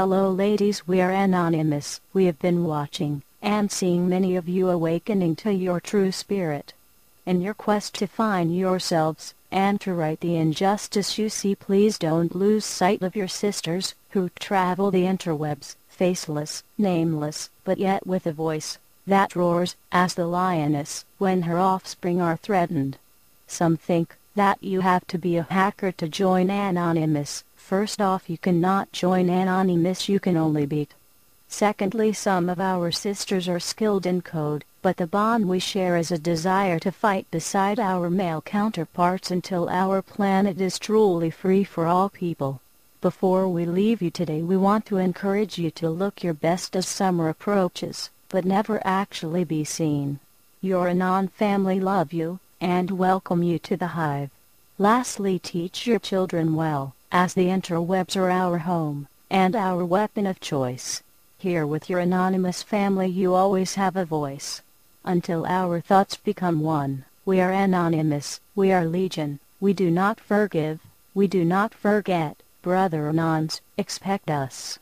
Hello ladies we are anonymous. We have been watching and seeing many of you awakening to your true spirit. In your quest to find yourselves and to right the injustice you see please don't lose sight of your sisters who travel the interwebs, faceless, nameless, but yet with a voice that roars as the lioness when her offspring are threatened. Some think that you have to be a hacker to join Anonymous. First off you cannot join Anonymous you can only beat. Secondly some of our sisters are skilled in code, but the bond we share is a desire to fight beside our male counterparts until our planet is truly free for all people. Before we leave you today we want to encourage you to look your best as summer approaches, but never actually be seen. Your non-family love you, and welcome you to the Hive. Lastly teach your children well, as the interwebs are our home, and our weapon of choice. Here with your anonymous family you always have a voice. Until our thoughts become one, we are anonymous, we are legion, we do not forgive, we do not forget, brother Anons, expect us.